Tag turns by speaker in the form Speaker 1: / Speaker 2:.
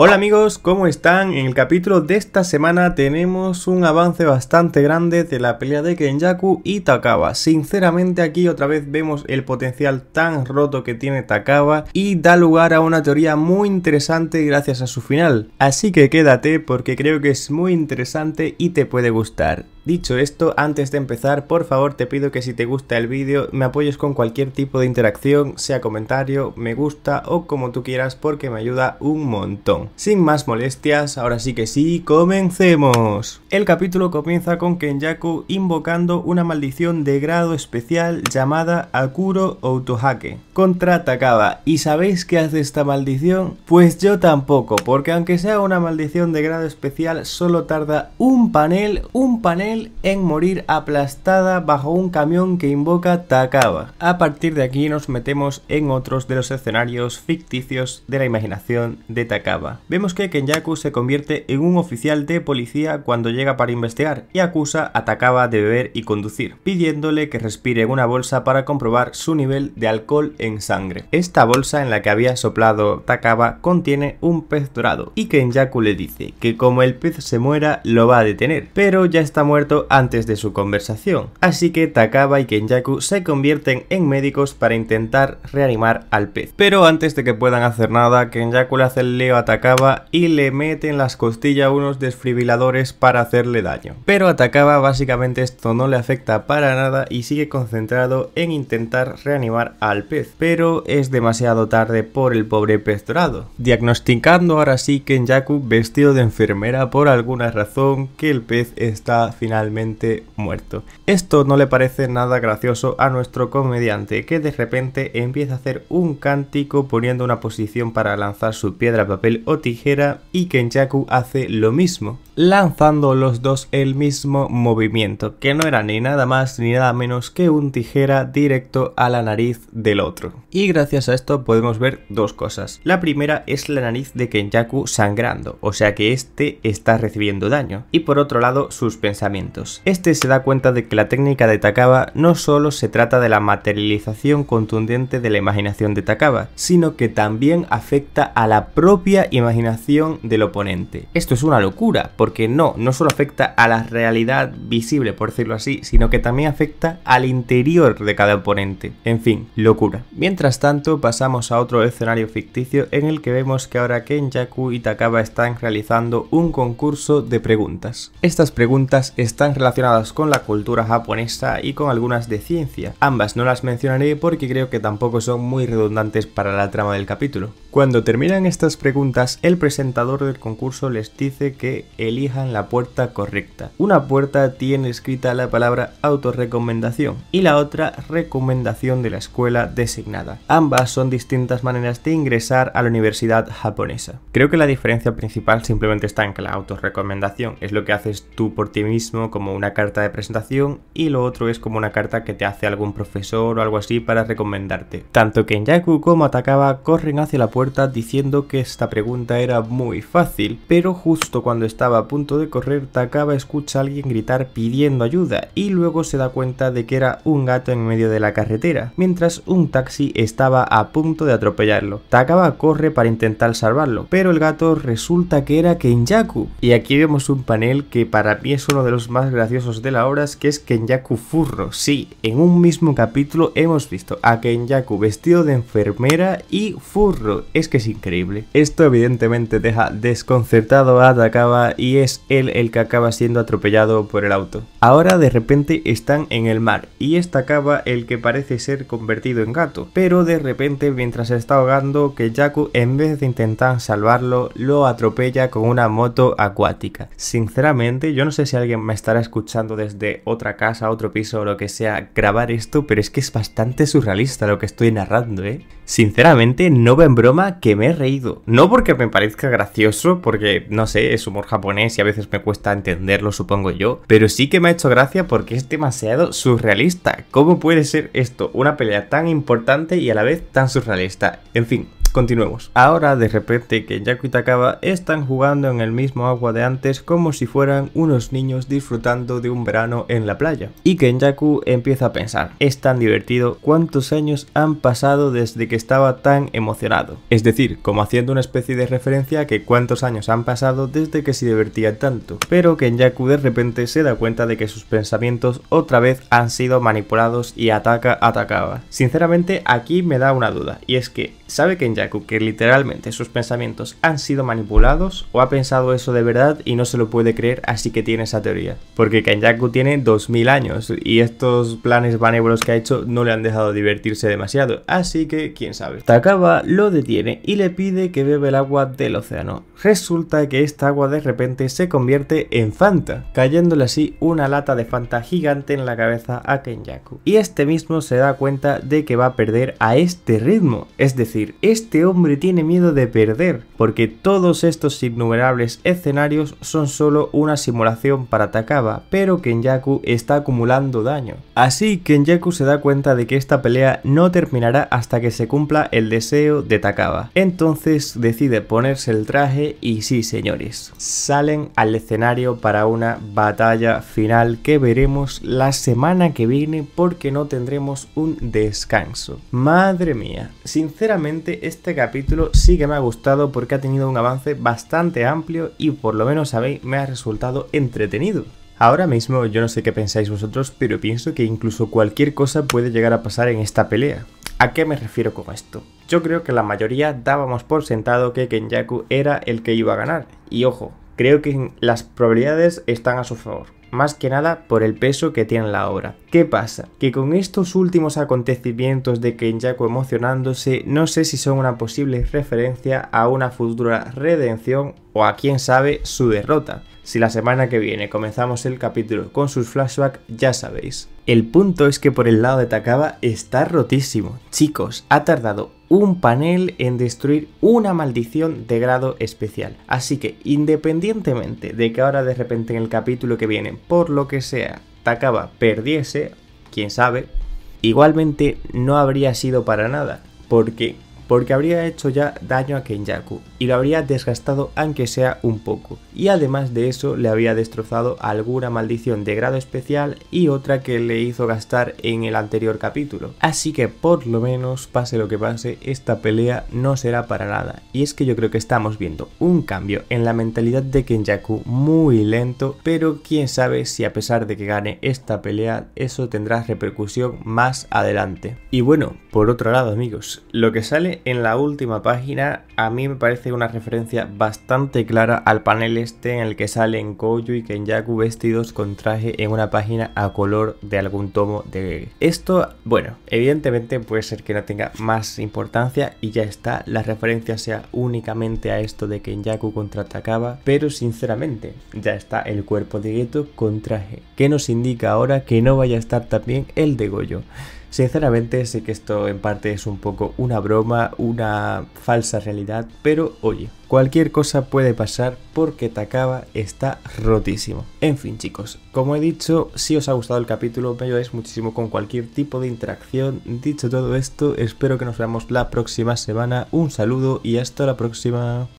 Speaker 1: Hola amigos, ¿cómo están? En el capítulo de esta semana tenemos un avance bastante grande de la pelea de Kenjaku y Takaba. Sinceramente aquí otra vez vemos el potencial tan roto que tiene Takaba y da lugar a una teoría muy interesante gracias a su final. Así que quédate porque creo que es muy interesante y te puede gustar. Dicho esto, antes de empezar, por favor te pido que si te gusta el vídeo me apoyes con cualquier tipo de interacción, sea comentario, me gusta o como tú quieras porque me ayuda un montón. Sin más molestias, ahora sí que sí, comencemos. El capítulo comienza con Kenjaku invocando una maldición de grado especial llamada Akuro Outohake contra Takaba. ¿Y sabéis qué hace esta maldición? Pues yo tampoco, porque aunque sea una maldición de grado especial solo tarda un panel, un panel en morir aplastada bajo un camión que invoca Takaba. A partir de aquí nos metemos en otros de los escenarios ficticios de la imaginación de Takaba. Vemos que Kenyaku se convierte en un oficial de policía cuando llega para investigar y acusa a Takaba de beber y conducir, pidiéndole que respire en una bolsa para comprobar su nivel de alcohol en sangre. Esta bolsa en la que había soplado Takaba contiene un pez dorado y Kenyaku le dice que como el pez se muera lo va a detener, pero ya está muerto antes de su conversación, así que Takaba y Kenjaku se convierten en médicos para intentar reanimar al pez. Pero antes de que puedan hacer nada, Kenjaku le hace el Leo a Takaba y le mete en las costillas unos desfibriladores para hacerle daño. Pero a Takaba básicamente esto no le afecta para nada y sigue concentrado en intentar reanimar al pez, pero es demasiado tarde por el pobre pez dorado. Diagnosticando ahora sí Kenjaku vestido de enfermera por alguna razón que el pez está finalmente muerto. Esto no le parece nada gracioso a nuestro comediante, que de repente empieza a hacer un cántico poniendo una posición para lanzar su piedra, papel o tijera y Kenjaku hace lo mismo, lanzando los dos el mismo movimiento, que no era ni nada más ni nada menos que un tijera directo a la nariz del otro. Y gracias a esto podemos ver dos cosas. La primera es la nariz de Kenjaku sangrando, o sea que este está recibiendo daño. Y por otro lado, sus pensamientos este se da cuenta de que la técnica de Takaba no solo se trata de la materialización contundente de la imaginación de Takaba, sino que también afecta a la propia imaginación del oponente. Esto es una locura, porque no, no solo afecta a la realidad visible, por decirlo así, sino que también afecta al interior de cada oponente. En fin, locura. Mientras tanto, pasamos a otro escenario ficticio en el que vemos que ahora Kenjaku y Takaba están realizando un concurso de preguntas. Estas preguntas están relacionadas con la cultura japonesa y con algunas de ciencia. Ambas no las mencionaré porque creo que tampoco son muy redundantes para la trama del capítulo. Cuando terminan estas preguntas, el presentador del concurso les dice que elijan la puerta correcta. Una puerta tiene escrita la palabra autorrecomendación y la otra recomendación de la escuela designada. Ambas son distintas maneras de ingresar a la universidad japonesa. Creo que la diferencia principal simplemente está en que la autorrecomendación es lo que haces tú por ti mismo como una carta de presentación y lo otro es como una carta que te hace algún profesor o algo así para recomendarte. Tanto Kenjaku como Takaba corren hacia la puerta diciendo que esta pregunta era muy fácil, pero justo cuando estaba a punto de correr Takaba escucha a alguien gritar pidiendo ayuda y luego se da cuenta de que era un gato en medio de la carretera, mientras un taxi estaba a punto de atropellarlo. Takaba corre para intentar salvarlo, pero el gato resulta que era Kenjaku Y aquí vemos un panel que para mí es uno de los más graciosos de la obra es que es Kenyaku Furro. Sí, en un mismo capítulo hemos visto a Kenyaku vestido de enfermera y Furro. Es que es increíble. Esto evidentemente deja desconcertado a Takaba y es él el que acaba siendo atropellado por el auto. Ahora de repente están en el mar y es Takaba el que parece ser convertido en gato, pero de repente mientras se está ahogando Kenyaku en vez de intentar salvarlo lo atropella con una moto acuática. Sinceramente yo no sé si alguien me estar escuchando desde otra casa, otro piso o lo que sea grabar esto, pero es que es bastante surrealista lo que estoy narrando, ¿eh? Sinceramente, no va en broma que me he reído. No porque me parezca gracioso, porque no sé, es humor japonés y a veces me cuesta entenderlo, supongo yo, pero sí que me ha hecho gracia porque es demasiado surrealista. ¿Cómo puede ser esto una pelea tan importante y a la vez tan surrealista? En fin, Continuemos. Ahora de repente que y Takaba están jugando en el mismo agua de antes como si fueran unos niños disfrutando de un verano en la playa. Y Kenjaku empieza a pensar, es tan divertido, ¿cuántos años han pasado desde que estaba tan emocionado? Es decir, como haciendo una especie de referencia a que cuántos años han pasado desde que se divertía tanto. Pero Kenjaku de repente se da cuenta de que sus pensamientos otra vez han sido manipulados y ataca atacaba. Sinceramente aquí me da una duda, y es que, ¿sabe que que literalmente sus pensamientos han sido manipulados o ha pensado eso de verdad y no se lo puede creer, así que tiene esa teoría. Porque Kenjaku tiene 2000 años y estos planes banévolos que ha hecho no le han dejado divertirse demasiado, así que quién sabe. Takaba lo detiene y le pide que beba el agua del océano. Resulta que esta agua de repente se convierte en Fanta, cayéndole así una lata de Fanta gigante en la cabeza a Kenjaku. Y este mismo se da cuenta de que va a perder a este ritmo, es decir, este este hombre tiene miedo de perder, porque todos estos innumerables escenarios son solo una simulación para Takaba, pero Kenjaku está acumulando daño. Así Kenjaku se da cuenta de que esta pelea no terminará hasta que se cumpla el deseo de Takaba. Entonces decide ponerse el traje y sí señores, salen al escenario para una batalla final que veremos la semana que viene porque no tendremos un descanso. Madre mía, sinceramente este este capítulo sí que me ha gustado porque ha tenido un avance bastante amplio y por lo menos a mí me ha resultado entretenido. Ahora mismo yo no sé qué pensáis vosotros, pero pienso que incluso cualquier cosa puede llegar a pasar en esta pelea. ¿A qué me refiero con esto? Yo creo que la mayoría dábamos por sentado que Kenjaku era el que iba a ganar. Y ojo, creo que las probabilidades están a su favor más que nada por el peso que tiene la obra. ¿Qué pasa? Que con estos últimos acontecimientos de Kenjaku emocionándose, no sé si son una posible referencia a una futura redención o a quién sabe su derrota. Si la semana que viene comenzamos el capítulo con sus flashbacks, ya sabéis. El punto es que por el lado de Takaba está rotísimo. Chicos, ha tardado un panel en destruir una maldición de grado especial. Así que independientemente de que ahora de repente en el capítulo que viene, por lo que sea, Takaba perdiese, quién sabe, igualmente no habría sido para nada. Porque porque habría hecho ya daño a Kenjaku y lo habría desgastado aunque sea un poco. Y además de eso le había destrozado alguna maldición de grado especial y otra que le hizo gastar en el anterior capítulo. Así que por lo menos, pase lo que pase, esta pelea no será para nada. Y es que yo creo que estamos viendo un cambio en la mentalidad de Kenjaku muy lento, pero quién sabe si a pesar de que gane esta pelea, eso tendrá repercusión más adelante. Y bueno, por otro lado amigos, lo que sale en la última página a mí me parece una referencia bastante clara al panel este en el que salen Koyu y Kenyaku vestidos con traje en una página a color de algún tomo de... Esto, bueno, evidentemente puede ser que no tenga más importancia y ya está, la referencia sea únicamente a esto de Kenyaku contraatacaba, pero sinceramente ya está el cuerpo de Geto con traje, que nos indica ahora que no vaya a estar también el de Goyo. Sinceramente sé que esto en parte es un poco una broma, una falsa realidad, pero oye, cualquier cosa puede pasar porque Takaba está rotísimo. En fin chicos, como he dicho, si os ha gustado el capítulo me ayudáis muchísimo con cualquier tipo de interacción. Dicho todo esto, espero que nos veamos la próxima semana. Un saludo y hasta la próxima.